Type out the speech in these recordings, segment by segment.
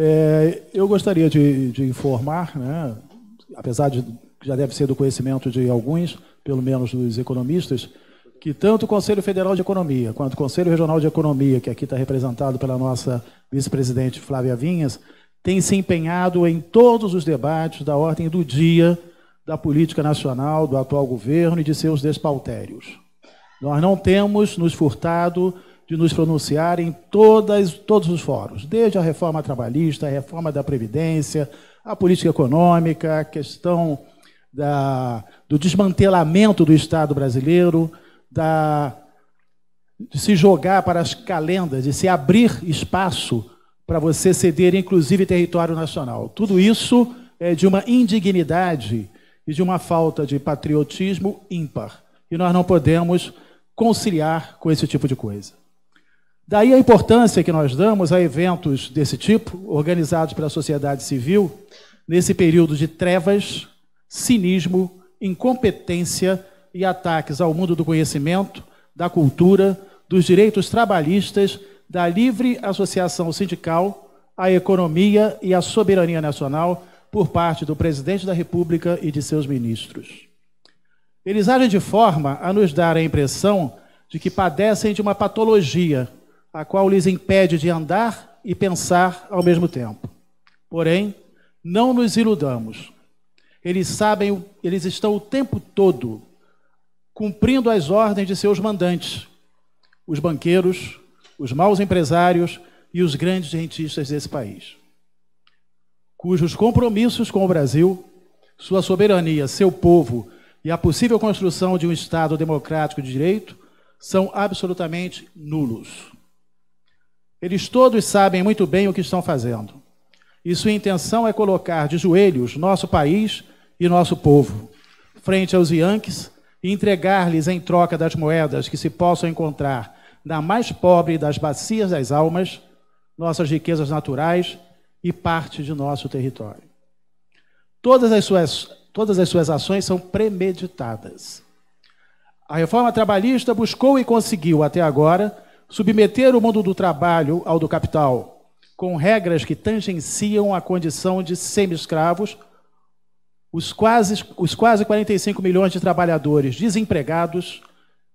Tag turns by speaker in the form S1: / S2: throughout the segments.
S1: É, eu gostaria de, de informar, né, apesar de já deve ser do conhecimento de alguns, pelo menos dos economistas, que tanto o Conselho Federal de Economia quanto o Conselho Regional de Economia, que aqui está representado pela nossa vice-presidente Flávia Vinhas, tem se empenhado em todos os debates da ordem do dia da política nacional, do atual governo e de seus despautérios. Nós não temos nos furtado de nos pronunciar em todas, todos os fóruns, desde a reforma trabalhista, a reforma da Previdência, a política econômica, a questão da, do desmantelamento do Estado brasileiro, da, de se jogar para as calendas, de se abrir espaço para você ceder, inclusive, território nacional. Tudo isso é de uma indignidade e de uma falta de patriotismo ímpar. E nós não podemos conciliar com esse tipo de coisa. Daí a importância que nós damos a eventos desse tipo, organizados pela sociedade civil, nesse período de trevas, cinismo, incompetência e ataques ao mundo do conhecimento, da cultura, dos direitos trabalhistas, da livre associação sindical, à economia e à soberania nacional por parte do presidente da República e de seus ministros. Eles agem de forma a nos dar a impressão de que padecem de uma patologia a qual lhes impede de andar e pensar ao mesmo tempo. Porém, não nos iludamos. Eles sabem, eles estão o tempo todo cumprindo as ordens de seus mandantes, os banqueiros, os maus empresários e os grandes rentistas desse país, cujos compromissos com o Brasil, sua soberania, seu povo e a possível construção de um Estado democrático de direito são absolutamente nulos. Eles todos sabem muito bem o que estão fazendo. E sua intenção é colocar de joelhos nosso país e nosso povo frente aos Yankees e entregar-lhes em troca das moedas que se possam encontrar na mais pobre das bacias das almas, nossas riquezas naturais e parte de nosso território. Todas as suas, todas as suas ações são premeditadas. A reforma trabalhista buscou e conseguiu, até agora, Submeter o mundo do trabalho ao do capital, com regras que tangenciam a condição de semi-escravos, os quase, os quase 45 milhões de trabalhadores desempregados,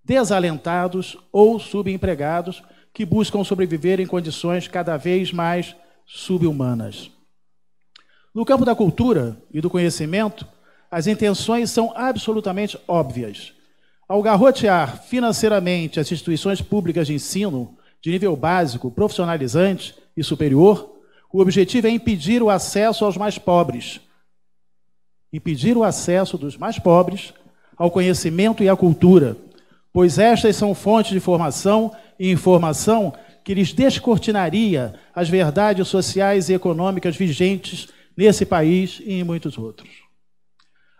S1: desalentados ou subempregados que buscam sobreviver em condições cada vez mais subhumanas. No campo da cultura e do conhecimento, as intenções são absolutamente óbvias. Ao garrotear financeiramente as instituições públicas de ensino de nível básico, profissionalizante e superior, o objetivo é impedir o acesso aos mais pobres. Impedir o acesso dos mais pobres ao conhecimento e à cultura, pois estas são fontes de formação e informação que lhes descortinaria as verdades sociais e econômicas vigentes nesse país e em muitos outros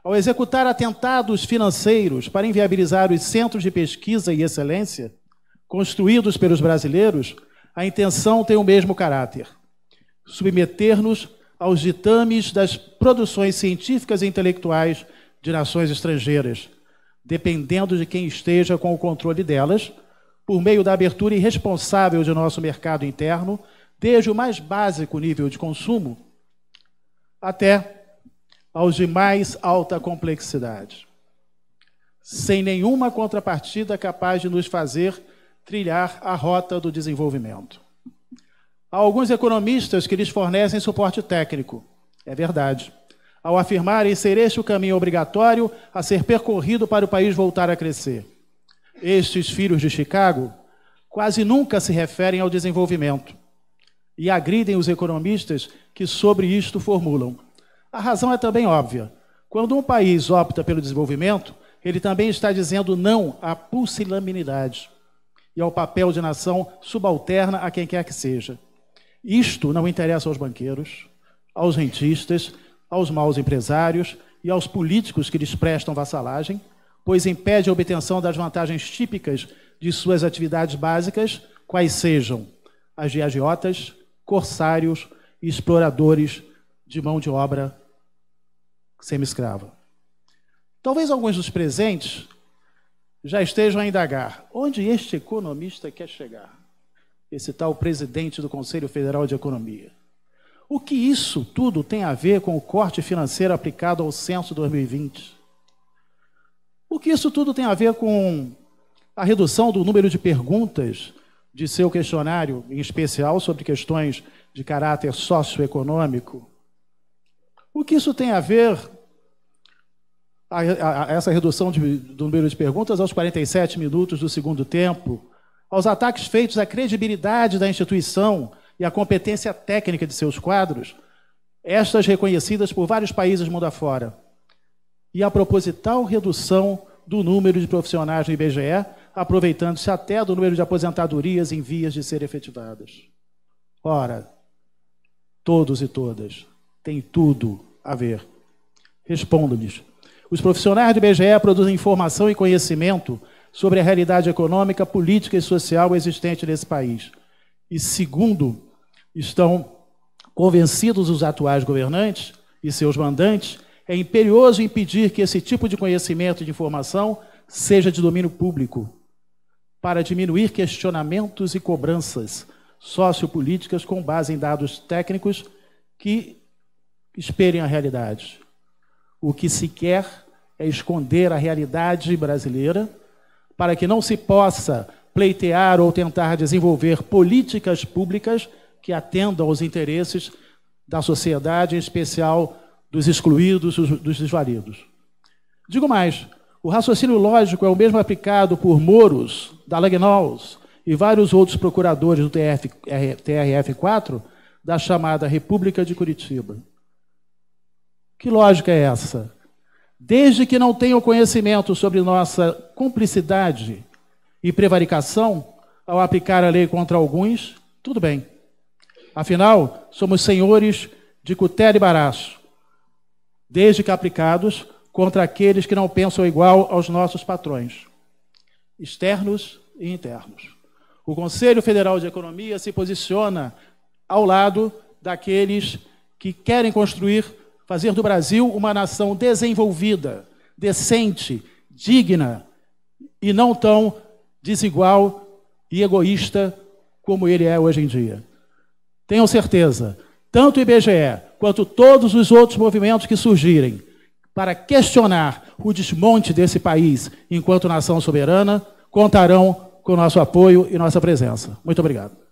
S1: ao executar atentados financeiros para inviabilizar os centros de pesquisa e excelência construídos pelos brasileiros, a intenção tem o mesmo caráter: submeter-nos aos ditames das produções científicas e intelectuais de nações estrangeiras, dependendo de quem esteja com o controle delas, por meio da abertura irresponsável de nosso mercado interno, desde o mais básico nível de consumo até aos de mais alta complexidade, sem nenhuma contrapartida capaz de nos fazer trilhar a rota do desenvolvimento. Há alguns economistas que lhes fornecem suporte técnico, é verdade, ao afirmarem ser este o caminho obrigatório a ser percorrido para o país voltar a crescer. Estes filhos de Chicago quase nunca se referem ao desenvolvimento e agridem os economistas que sobre isto formulam. A razão é também óbvia. Quando um país opta pelo desenvolvimento, ele também está dizendo não à pusilanimidade e ao papel de nação subalterna a quem quer que seja. Isto não interessa aos banqueiros, aos rentistas, aos maus empresários e aos políticos que lhes prestam vassalagem, pois impede a obtenção das vantagens típicas de suas atividades básicas, quais sejam as de agiotas, corsários e exploradores de mão de obra semi-escrava. Talvez alguns dos presentes já estejam a indagar onde este economista quer chegar, esse tal presidente do Conselho Federal de Economia. O que isso tudo tem a ver com o corte financeiro aplicado ao censo 2020? O que isso tudo tem a ver com a redução do número de perguntas de seu questionário, em especial sobre questões de caráter socioeconômico? O que isso tem a ver a, a, essa redução de, do número de perguntas aos 47 minutos do segundo tempo, aos ataques feitos à credibilidade da instituição e à competência técnica de seus quadros, estas reconhecidas por vários países mundo afora, e à proposital redução do número de profissionais do IBGE, aproveitando-se até do número de aposentadorias em vias de ser efetivadas. Ora, todos e todas, tem tudo a ver. Respondo-lhes, os profissionais do IBGE produzem informação e conhecimento sobre a realidade econômica, política e social existente nesse país. E segundo, estão convencidos os atuais governantes e seus mandantes, é imperioso impedir que esse tipo de conhecimento e de informação seja de domínio público, para diminuir questionamentos e cobranças sociopolíticas com base em dados técnicos que espelhem a realidade. O que se quer é esconder a realidade brasileira para que não se possa pleitear ou tentar desenvolver políticas públicas que atendam aos interesses da sociedade, em especial dos excluídos, dos desvalidos. Digo mais, o raciocínio lógico é o mesmo aplicado por Moros, Dalagnaus e vários outros procuradores do TRF4 da chamada República de Curitiba. Que lógica é essa? desde que não tenham conhecimento sobre nossa cumplicidade e prevaricação ao aplicar a lei contra alguns, tudo bem. Afinal, somos senhores de cutela e baraço, desde que aplicados contra aqueles que não pensam igual aos nossos patrões, externos e internos. O Conselho Federal de Economia se posiciona ao lado daqueles que querem construir fazer do Brasil uma nação desenvolvida, decente, digna e não tão desigual e egoísta como ele é hoje em dia. Tenham certeza, tanto o IBGE quanto todos os outros movimentos que surgirem para questionar o desmonte desse país enquanto nação soberana contarão com nosso apoio e nossa presença. Muito obrigado.